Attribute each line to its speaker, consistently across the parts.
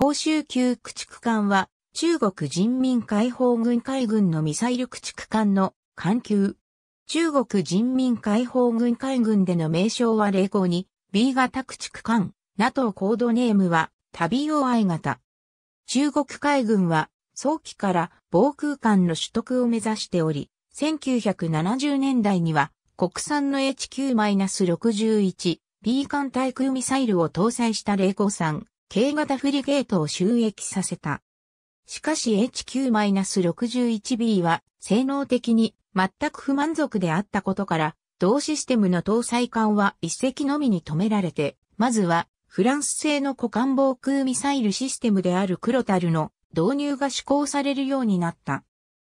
Speaker 1: 甲州級駆逐艦は、中国人民解放軍海軍のミサイル駆逐艦の艦級。中国人民解放軍海軍での名称は例号に、B 型駆逐艦、NATO コードネームは、旅用 I 型。中国海軍は、早期から防空艦の取得を目指しており、1970年代には、国産の HQ-61B 艦対空ミサイルを搭載した053 K 型フリゲートを収益させた。しかし HQ-61B は性能的に全く不満足であったことから、同システムの搭載艦は一隻のみに止められて、まずはフランス製の股間防空ミサイルシステムであるクロタルの導入が施行されるようになった。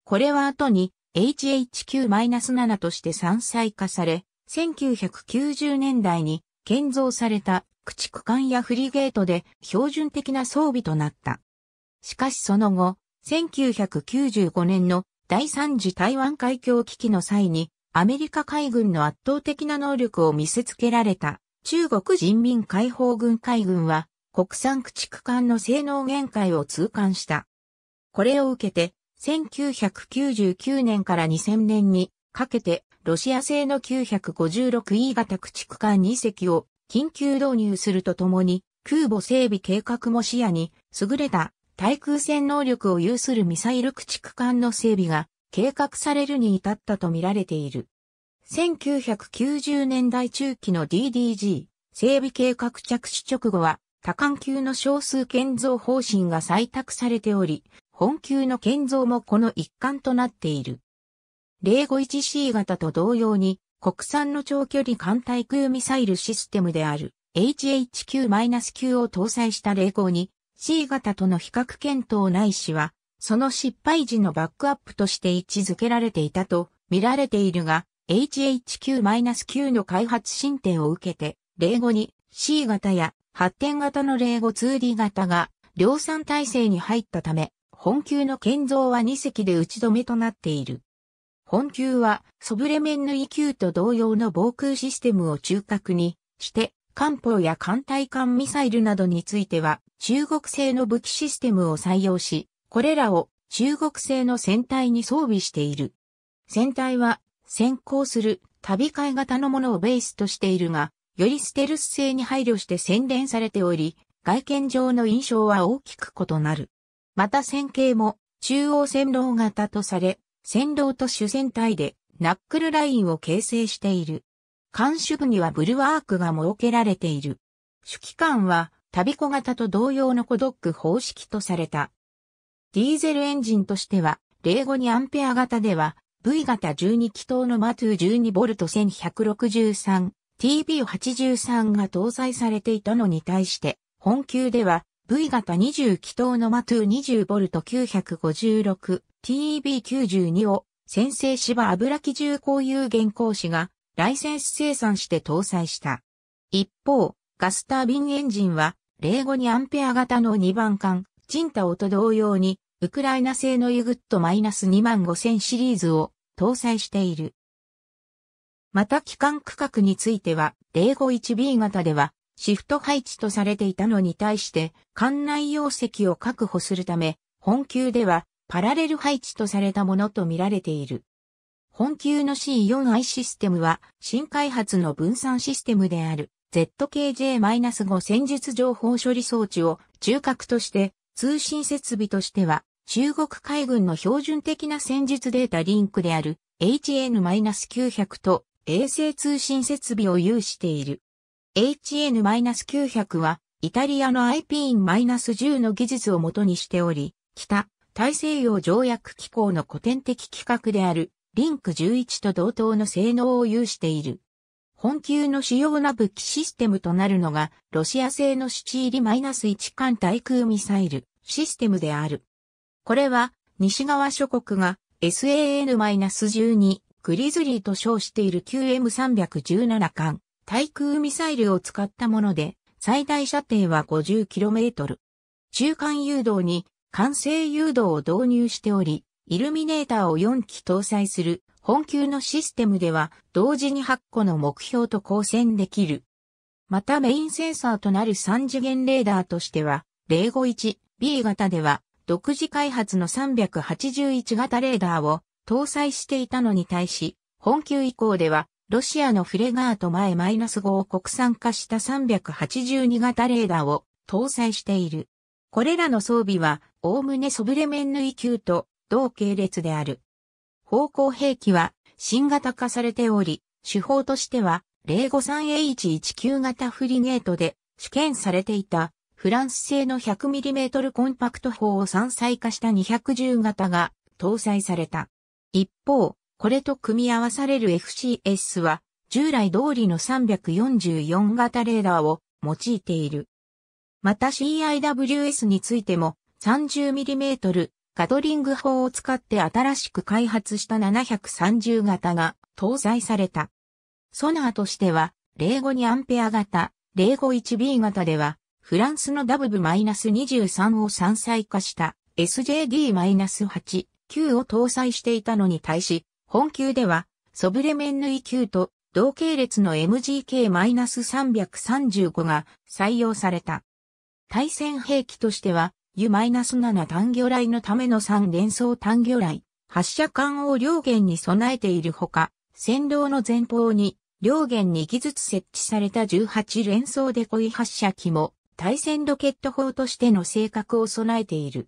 Speaker 1: これは後に HHQ-7 として山載化され、1990年代に建造された駆逐艦やフリゲートで標準的な装備となった。しかしその後、1995年の第3次台湾海峡危機の際に、アメリカ海軍の圧倒的な能力を見せつけられた中国人民解放軍海軍は国産駆逐艦の性能限界を痛感した。これを受けて、1999年から2000年にかけてロシア製の 956E 型駆逐艦2隻を緊急導入するとともに、空母整備計画も視野に、優れた対空戦能力を有するミサイル駆逐艦の整備が計画されるに至ったとみられている。1990年代中期の DDG 整備計画着手直後は多艦級の少数建造方針が採択されており、本級の建造もこの一環となっている。051C 型と同様に国産の長距離艦対空ミサイルシステムである HHQ-9 を搭載した例号に C 型との比較検討ないしは、その失敗時のバックアップとして位置づけられていたと見られているが、HHQ-9 の開発進展を受けて、例後に C 型や発展型の例後 2D 型が量産体制に入ったため、本級の建造は2隻で打ち止めとなっている。本級は、ソブレメンヌ EQ と同様の防空システムを中核にして、艦砲や艦隊艦ミサイルなどについては、中国製の武器システムを採用し、これらを中国製の船体に装備している。船体は、先行する旅海型のものをベースとしているが、よりステルス性に配慮して洗練されており、外見上の印象は大きく異なる。また線形も中央線路型とされ、先導と主戦隊でナックルラインを形成している。監視部にはブルワークが設けられている。主機関は旅小型と同様のコドック方式とされた。ディーゼルエンジンとしては、例後にアンペア型では、V 型12気筒のマトゥ 12V1163、TB83 が搭載されていたのに対して、本級では V 型20気筒のマトゥ 20V956、TEB92 を先制芝油機重工有限公司がライセンス生産して搭載した。一方、ガスタービンエンジンは、05にアンペア型の2番艦、チンタオと同様に、ウクライナ製のユグット -25000 シリーズを搭載している。また機関区画については、051B 型では、シフト配置とされていたのに対して、艦内容積を確保するため、本級では、パラレル配置とされたものとみられている。本級の C4i システムは新開発の分散システムである ZKJ-5 戦術情報処理装置を中核として通信設備としては中国海軍の標準的な戦術データリンクである HN-900 と衛星通信設備を有している。HN-900 はイタリアの IP-10 の技術をもとにしており、北、大西洋条約機構の古典的規格であるリンク11と同等の性能を有している。本級の主要な武器システムとなるのが、ロシア製のシチーリ -1 艦対空ミサイルシステムである。これは、西側諸国が SAN-12 グリズリーと称している QM317 艦対空ミサイルを使ったもので、最大射程は 50km。中間誘導に完成誘導を導入しており、イルミネーターを4機搭載する本級のシステムでは同時に8個の目標と交戦できる。またメインセンサーとなる3次元レーダーとしては、051B 型では独自開発の381型レーダーを搭載していたのに対し、本級以降ではロシアのフレガート前 -5 を国産化した382型レーダーを搭載している。これらの装備はおおむねソブレメンヌイ級と同系列である。方向兵器は新型化されており、手法としては 053H19 型フリゲートで試験されていたフランス製の 100mm コンパクト砲を山載化した210型が搭載された。一方、これと組み合わされる FCS は従来通りの344型レーダーを用いている。また CIWS についても 30mm ガトリング砲を使って新しく開発した730型が搭載された。ソナーとしては、05 2A 型、051B 型では、フランスのダブブ -23 を山載化した SJD-8、9を搭載していたのに対し、本級では、ソブレメンヌイ9と同系列の MGK-335 が採用された。対戦兵器としては、U-7 単魚雷のための3連装単魚雷、発射管を両舷に備えているほか、先導の前方に両舷に機ずつ設置された18連装デコイ発射機も対戦ロケット砲としての性格を備えている。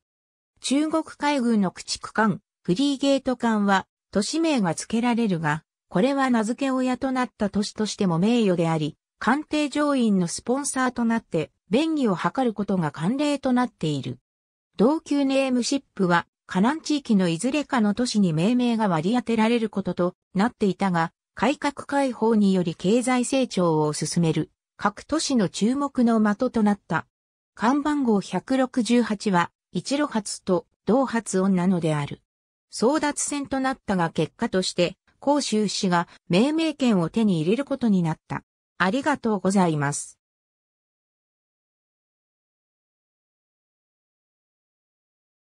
Speaker 1: 中国海軍の駆逐艦、フリーゲート艦は都市名が付けられるが、これは名付け親となった都市としても名誉であり、艦艇上院のスポンサーとなって便宜を図ることが慣例となっている。同級ネームシップは、河南地域のいずれかの都市に命名が割り当てられることとなっていたが、改革開放により経済成長を進める各都市の注目の的となった。看板号168は、一路発と同発音なのである。争奪戦となったが結果として、甲州氏が命名権を手に入れることになった。ありがとうございます。